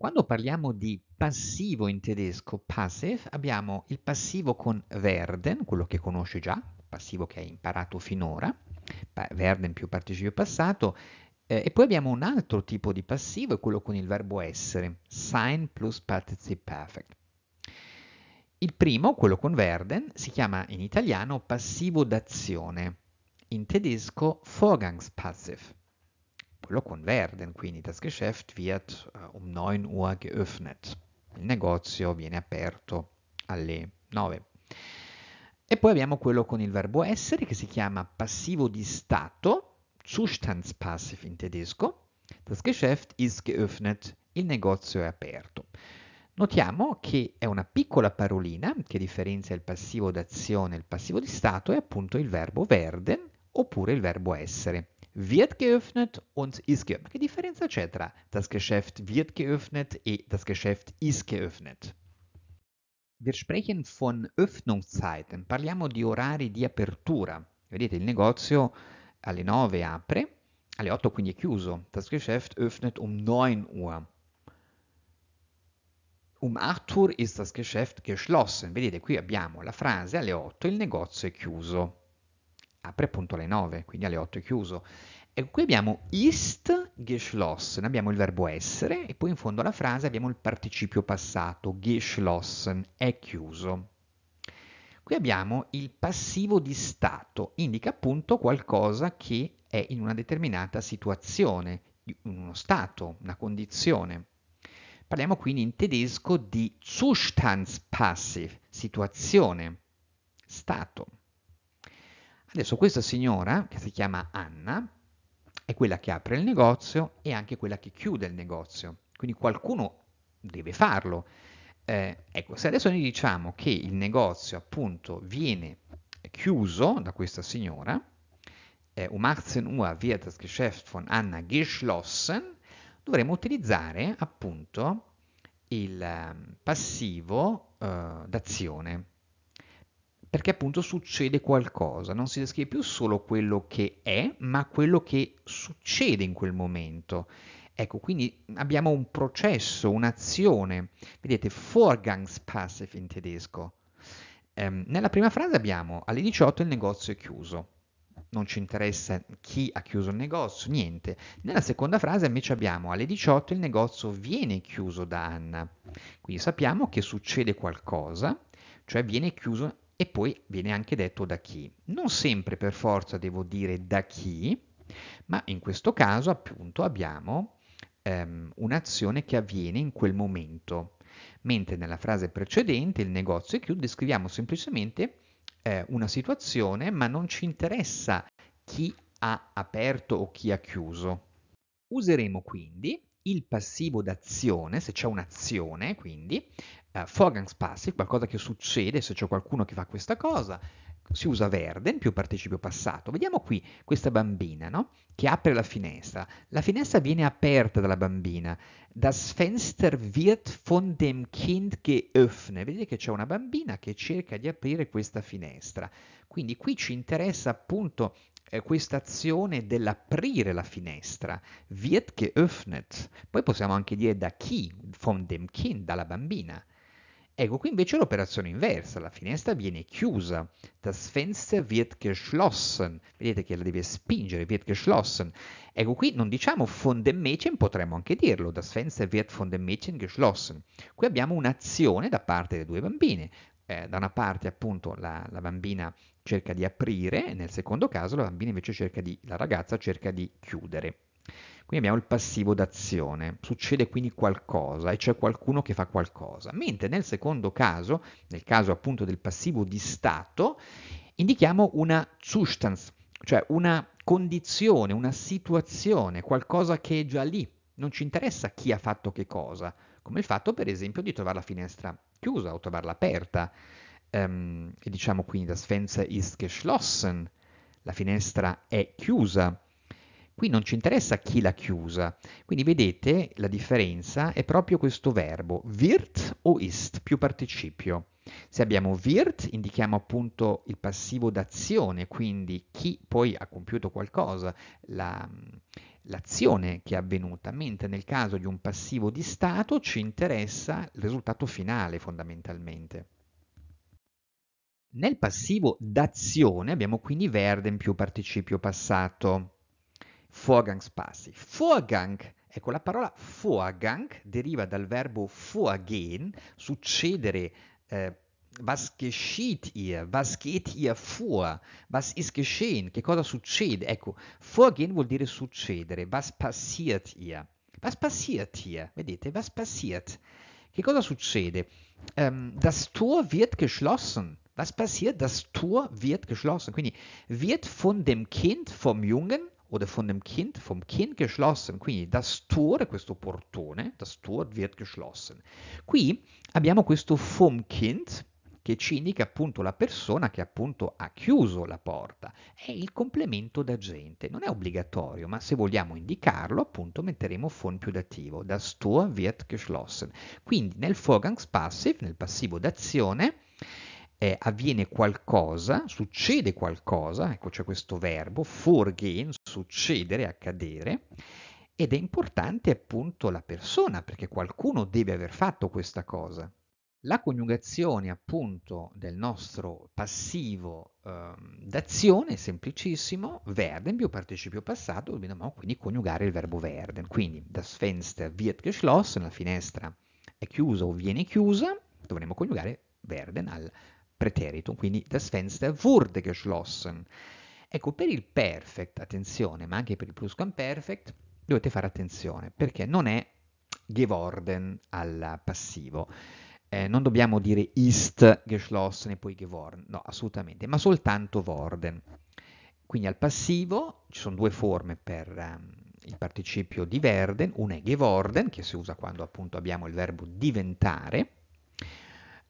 Quando parliamo di passivo in tedesco, passive, abbiamo il passivo con werden, quello che conosci già, passivo che hai imparato finora, werden più participio passato, eh, e poi abbiamo un altro tipo di passivo, è quello con il verbo essere, sign plus participe perfect. Il primo, quello con werden, si chiama in italiano passivo d'azione, in tedesco Vorgangspassive con Verden, quindi das Geschäft, wird uh, um 9 Uhr geöffnet. Il negozio viene aperto alle 9. E poi abbiamo quello con il verbo essere che si chiama passivo di stato, Zustandspassiv in tedesco. Das Geschäft ist geöffnet, il negozio è aperto. Notiamo che è una piccola parolina che differenzia il passivo d'azione e il passivo di stato, è appunto il verbo werden oppure il verbo essere. wird geöffnet und ist geöffnet. Die Differenza etc. Das Geschäft wird geöffnet, eh, das Geschäft ist geöffnet. Wir sprechen von Öffnungszeiten, parliamo di orari di apertura. Vedete, il negozio alle 9 apre, alle 8 quindi è chiuso. Das Geschäft öffnet um 9 Uhr. Um 8 Uhr ist das Geschäft geschlossen. Vedete, qui abbiamo la frase alle 8 il negozio è chiuso apre appunto alle 9, quindi alle 8 è chiuso. E qui abbiamo ist geschlossen, abbiamo il verbo essere e poi in fondo alla frase abbiamo il participio passato, geschlossen, è chiuso. Qui abbiamo il passivo di stato, indica appunto qualcosa che è in una determinata situazione, in uno stato, una condizione. Parliamo quindi in tedesco di Zustandspassiv, situazione, stato. Adesso questa signora, che si chiama Anna, è quella che apre il negozio e anche quella che chiude il negozio. Quindi qualcuno deve farlo. Eh, ecco, se adesso noi diciamo che il negozio appunto viene chiuso da questa signora, eh, um 18 das Geschäft von Anna geschlossen, dovremmo utilizzare appunto il ehm, passivo eh, d'azione perché appunto succede qualcosa, non si descrive più solo quello che è, ma quello che succede in quel momento. Ecco, quindi abbiamo un processo, un'azione. Vedete, Vorgangspassive in tedesco. Ehm, nella prima frase abbiamo alle 18 il negozio è chiuso. Non ci interessa chi ha chiuso il negozio, niente. Nella seconda frase invece abbiamo alle 18 il negozio viene chiuso da Anna. Quindi sappiamo che succede qualcosa, cioè viene chiuso e poi viene anche detto da chi. Non sempre per forza devo dire da chi, ma in questo caso appunto abbiamo ehm, un'azione che avviene in quel momento, mentre nella frase precedente, il negozio è chiuso, descriviamo semplicemente eh, una situazione, ma non ci interessa chi ha aperto o chi ha chiuso. Useremo quindi il passivo d'azione, se c'è un'azione, quindi eh, Vorgangspassive, qualcosa che succede se c'è qualcuno che fa questa cosa, si usa verde più participio passato. Vediamo qui questa bambina no? che apre la finestra. La finestra viene aperta dalla bambina. Das Fenster wird von dem Kind geöffnet. Vedete che c'è una bambina che cerca di aprire questa finestra. Quindi qui ci interessa appunto questa azione dell'aprire la finestra, wird geöffnet, poi possiamo anche dire da chi, von dem Kind, dalla bambina. Ecco, qui invece è l'operazione inversa, la finestra viene chiusa, das Fenster wird geschlossen, vedete che la deve spingere, wird geschlossen. Ecco, qui non diciamo von dem Mädchen, potremmo anche dirlo, das Fenster wird von dem Mädchen geschlossen. Qui abbiamo un'azione da parte delle due bambine, eh, da una parte appunto la, la bambina cerca di aprire e nel secondo caso la bambina invece cerca di, la ragazza cerca di chiudere. Quindi abbiamo il passivo d'azione, succede quindi qualcosa e c'è qualcuno che fa qualcosa, mentre nel secondo caso, nel caso appunto del passivo di stato, indichiamo una Zustanz, cioè una condizione, una situazione, qualcosa che è già lì. Non ci interessa chi ha fatto che cosa, come il fatto per esempio di trovare la finestra chiusa o trovarla aperta. Ehm, e diciamo quindi das Fenster ist geschlossen, la finestra è chiusa. Qui non ci interessa chi l'ha chiusa, quindi vedete la differenza è proprio questo verbo, wird o ist, più participio. Se abbiamo wird indichiamo appunto il passivo d'azione, quindi chi poi ha compiuto qualcosa, la, l'azione che è avvenuta, mentre nel caso di un passivo di stato ci interessa il risultato finale fondamentalmente. Nel passivo d'azione abbiamo quindi Verden più participio passato. Vorgangspassiv. Vorgang, ecco la parola Vorgang deriva dal verbo vorgehen, succedere, eh, was geschieht ihr, was geht ihr vor, was ist geschehen, che cosa succede. Ecco, vorgehen vuol dire succedere, was passiert ihr. Was passiert hier? Vedete, was passiert? Che cosa succede? Um, das Tor wird geschlossen. Was passiert? Das Tor wird geschlossen. Quindi wird von dem Kind, vom Jungen oder von dem Kind, vom Kind geschlossen. Quindi das Tor, questo portone, das Tor wird geschlossen. Qui abbiamo questo vom Kind che ci indica appunto la persona che appunto ha chiuso la porta. È il complemento d'agente, non è obbligatorio, ma se vogliamo indicarlo appunto metteremo von più dativo, das Tor wird geschlossen. Quindi nel Vorgangspassiv, nel passivo d'azione, eh, avviene qualcosa, succede qualcosa, ecco c'è questo verbo, forgehen, succedere, accadere, ed è importante appunto la persona, perché qualcuno deve aver fatto questa cosa. La coniugazione appunto del nostro passivo eh, d'azione è semplicissimo, verden più participio passato, dobbiamo quindi coniugare il verbo verden. Quindi das Fenster wird geschlossen, la finestra è chiusa o viene chiusa, dovremmo coniugare verden al preterito, quindi das Fenster wurde geschlossen. Ecco, per il perfect, attenzione, ma anche per il plusquamperfect, dovete fare attenzione, perché non è geworden al passivo. Eh, non dobbiamo dire ist geschlossen e poi geworden, no, assolutamente, ma soltanto worden. Quindi al passivo ci sono due forme per um, il participio di werden, una è geworden, che si usa quando appunto abbiamo il verbo diventare,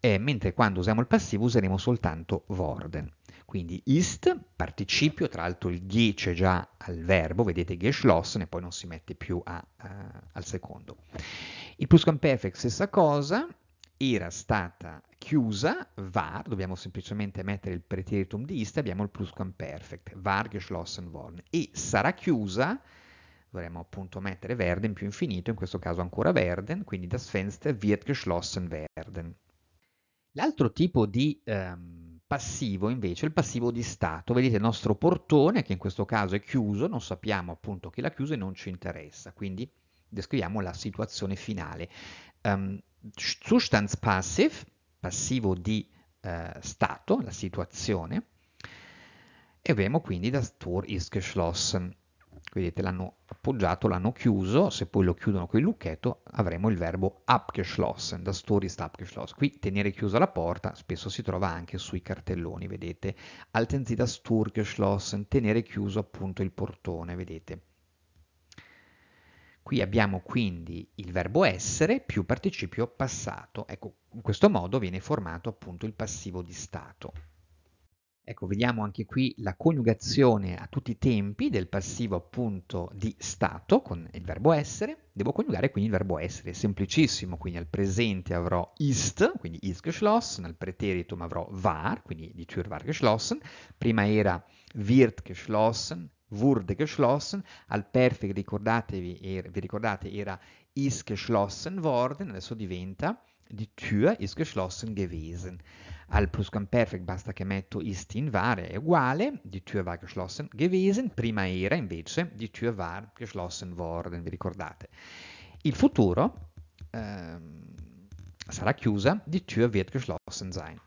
eh, mentre quando usiamo il passivo useremo soltanto worden. Quindi ist, participio, tra l'altro il ghe c'è già al verbo, vedete geschlossen e poi non si mette più a, a, al secondo. Il pluscamperfect stessa cosa, era stata chiusa, var, dobbiamo semplicemente mettere il preteritum di ist, abbiamo il pluscamperfect, var geschlossen worden, e sarà chiusa, dovremmo appunto mettere werden più infinito, in questo caso ancora werden, quindi das Fenster wird geschlossen werden. L'altro tipo di ehm, passivo invece è il passivo di stato. Vedete il nostro portone che in questo caso è chiuso, non sappiamo appunto chi l'ha chiuso e non ci interessa, quindi descriviamo la situazione finale. Um, passive, passivo di eh, stato, la situazione, e abbiamo quindi das Tour ist geschlossen. Vedete, l'hanno appoggiato, l'hanno chiuso, se poi lo chiudono con il lucchetto avremo il verbo abgeschlossen, da Tor ist abgeschlossen. Qui tenere chiusa la porta spesso si trova anche sui cartelloni, vedete, halten Sie das geschlossen, tenere chiuso appunto il portone, vedete. Qui abbiamo quindi il verbo essere più participio passato, ecco, in questo modo viene formato appunto il passivo di stato. Ecco, vediamo anche qui la coniugazione a tutti i tempi del passivo appunto di stato con il verbo essere. Devo coniugare quindi il verbo essere, semplicissimo, quindi al presente avrò ist, quindi ist geschlossen, al preteritum avrò war, quindi di tür war geschlossen, prima era wird geschlossen, wurde geschlossen, al perfect ricordatevi, er, vi ricordate era ist geschlossen worden, adesso diventa Die Tür ist geschlossen gewesen. Al Plusquamperfekt basta che metto ist in var è uguale, die Tür war geschlossen gewesen, prima era invece die Tür war geschlossen worden, vi ricordate. Il futuro ehm, sarà chiusa, die Tür wird geschlossen sein.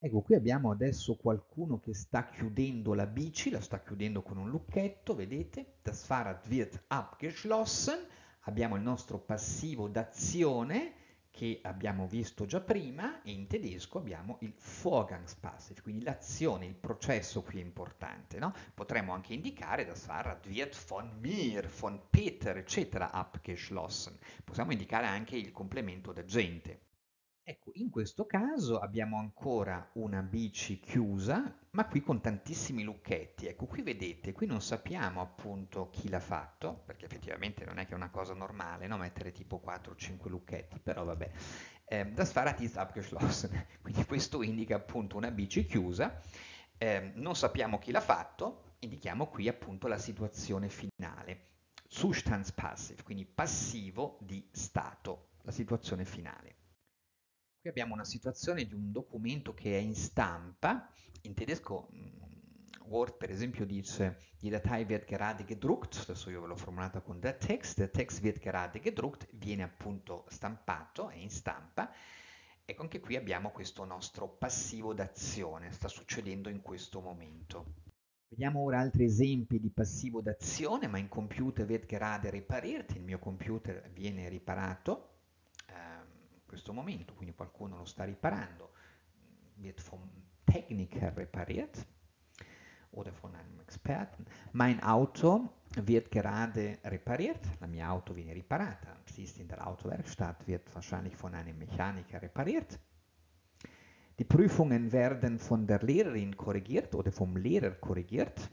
Ecco, qui abbiamo adesso qualcuno che sta chiudendo la bici, la sta chiudendo con un lucchetto, vedete? Das Fahrrad wird abgeschlossen, abbiamo il nostro passivo d'azione che abbiamo visto già prima e in tedesco abbiamo il Vorgangspassiv, quindi l'azione, il processo qui è importante. No? Potremmo anche indicare das war wird von mir, von Peter, eccetera, abgeschlossen. Possiamo indicare anche il complemento d'agente. Ecco, in questo caso abbiamo ancora una bici chiusa, ma qui con tantissimi lucchetti. Ecco, qui vedete, qui non sappiamo appunto chi l'ha fatto, perché effettivamente non è che è una cosa normale, no? Mettere tipo 4 o 5 lucchetti, però vabbè. Eh, das Fahrrad ist abgeschlossen, quindi questo indica appunto una bici chiusa, eh, non sappiamo chi l'ha fatto, indichiamo qui appunto la situazione finale. passive, quindi passivo di stato, la situazione finale. Qui abbiamo una situazione di un documento che è in stampa, in tedesco mm, Word per esempio dice die Datei wird gerade gedruckt, adesso io ve l'ho formulata con der Text, der Text wird gerade gedruckt, viene appunto stampato, è in stampa, ecco anche qui abbiamo questo nostro passivo d'azione, sta succedendo in questo momento. Vediamo ora altri esempi di passivo d'azione, ma in computer wird gerade repariert, il mio computer viene riparato, momento, quindi qualcuno lo sta riparando, wird vom Techniker repariert oder von einem Experten. Mein Auto wird gerade repariert, la mia auto viene riparata, sie ist in der Autowerkstatt, wird wahrscheinlich von einem Mechaniker repariert. Die Prüfungen werden von der Lehrerin korrigiert oder vom Lehrer korrigiert.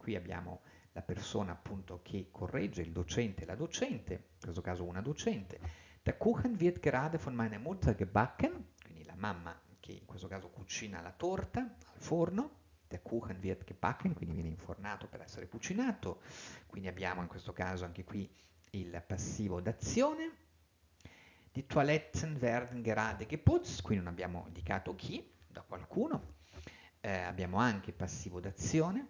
Qui abbiamo la persona appunto che corregge, il docente la docente, in questo caso una docente Der Kuchen wird gerade von meiner Mutter gebacken, quindi la mamma che in questo caso cucina la torta al forno. Der Kuchen wird gebacken, quindi viene infornato per essere cucinato. Quindi abbiamo in questo caso anche qui il passivo d'azione. Die Toiletten werden gerade geputzt, qui non abbiamo indicato chi, da qualcuno. Eh, abbiamo anche passivo d'azione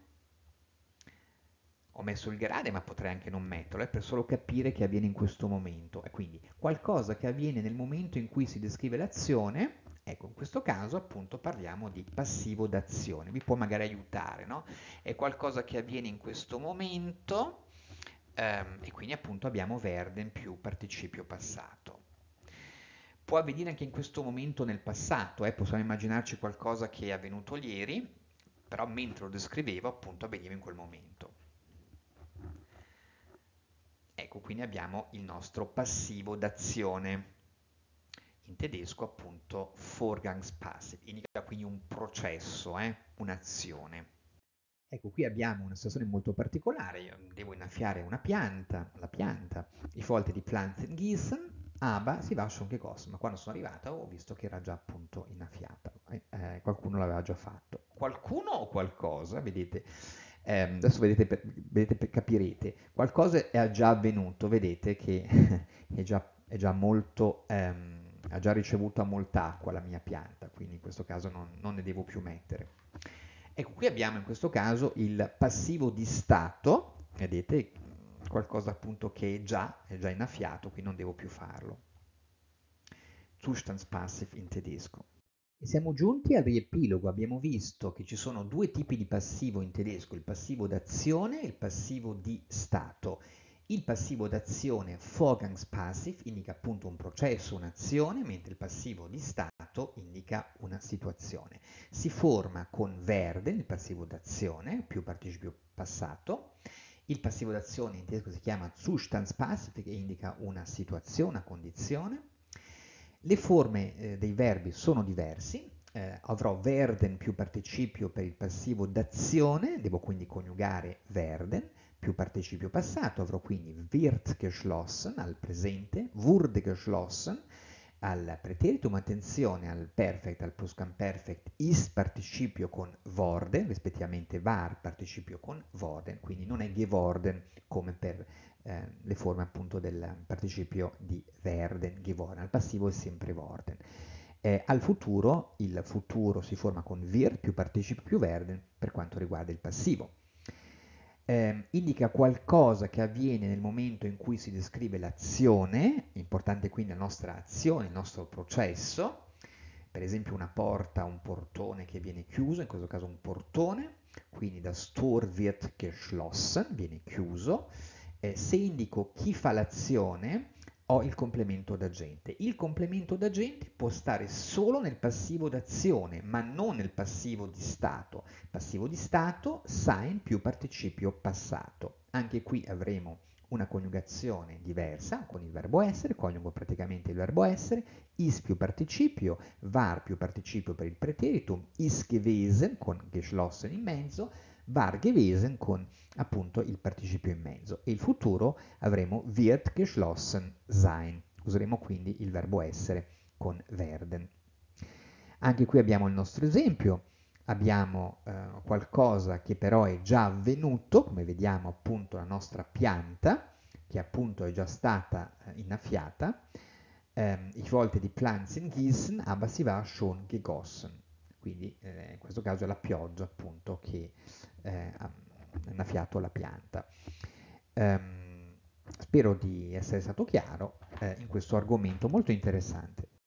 ho messo il grade ma potrei anche non metterlo, è per solo capire che avviene in questo momento. E quindi qualcosa che avviene nel momento in cui si descrive l'azione, ecco, in questo caso appunto parliamo di passivo d'azione, vi può magari aiutare, no? È qualcosa che avviene in questo momento ehm, e quindi appunto abbiamo verde in più participio passato. Può avvenire anche in questo momento nel passato, eh? possiamo immaginarci qualcosa che è avvenuto ieri, però mentre lo descrivevo appunto avveniva in quel momento. Ecco, quindi abbiamo il nostro passivo d'azione. In tedesco appunto Vorgangspassive, indica quindi un processo, eh? un'azione. Ecco, qui abbiamo una situazione molto particolare, io devo innaffiare una pianta, la pianta, i volte di Pflanzen gießen, aber si va schon gegossen, ma quando sono arrivata ho visto che era già appunto innaffiata, eh, eh qualcuno l'aveva già fatto. Qualcuno o qualcosa, vedete, eh, adesso vedete, per, vedete, capirete, qualcosa è già avvenuto, vedete che è già, è già molto, ehm, ha già ricevuto molta acqua la mia pianta, quindi in questo caso non, non ne devo più mettere. Ecco, qui abbiamo in questo caso il passivo di stato, vedete, qualcosa appunto che è già, è già innaffiato, quindi non devo più farlo. Zustandspassiv in tedesco. E siamo giunti al riepilogo, abbiamo visto che ci sono due tipi di passivo in tedesco, il passivo d'azione e il passivo di stato. Il passivo d'azione, Vorgangspassiv, indica appunto un processo, un'azione, mentre il passivo di stato indica una situazione. Si forma con verde il passivo d'azione, più participio passato. Il passivo d'azione in tedesco si chiama Zustandspassiv, che indica una situazione, una condizione. Le forme eh, dei verbi sono diversi, eh, avrò werden più participio per il passivo d'azione, devo quindi coniugare werden più participio passato, avrò quindi wird geschlossen al presente, wurde geschlossen al preterito, ma attenzione al perfect, al pluscamperfect, ist participio con worden, rispettivamente var participio con worden, quindi non è geworden come per eh, le forme appunto del participio di werden, geworden, al passivo è sempre worden. Eh, al futuro, il futuro si forma con wir più participio più werden per quanto riguarda il passivo. Eh, indica qualcosa che avviene nel momento in cui si descrive l'azione, importante quindi la nostra azione, il nostro processo, per esempio una porta, un portone che viene chiuso, in questo caso un portone, quindi das Tor wird geschlossen, viene chiuso, eh, se indico chi fa l'azione ho il complemento d'agente. Il complemento d'agente può stare solo nel passivo d'azione, ma non nel passivo di stato. Passivo di stato, sign più participio passato. Anche qui avremo una coniugazione diversa con il verbo essere, coniugo praticamente il verbo essere, is più participio, var più participio per il preterito, gewesen con geschlossen in mezzo, Var con appunto il participio in mezzo e il futuro avremo wird geschlossen sein. Useremo quindi il verbo essere con werden. Anche qui abbiamo il nostro esempio, abbiamo eh, qualcosa che però è già avvenuto, come vediamo appunto la nostra pianta, che appunto è già stata eh, innaffiata. Eh, ich wollte die Pflanzen gießen, aber sie war schon gegossen quindi eh, in questo caso è la pioggia appunto che eh, ha innaffiato la pianta. Ehm, spero di essere stato chiaro eh, in questo argomento molto interessante.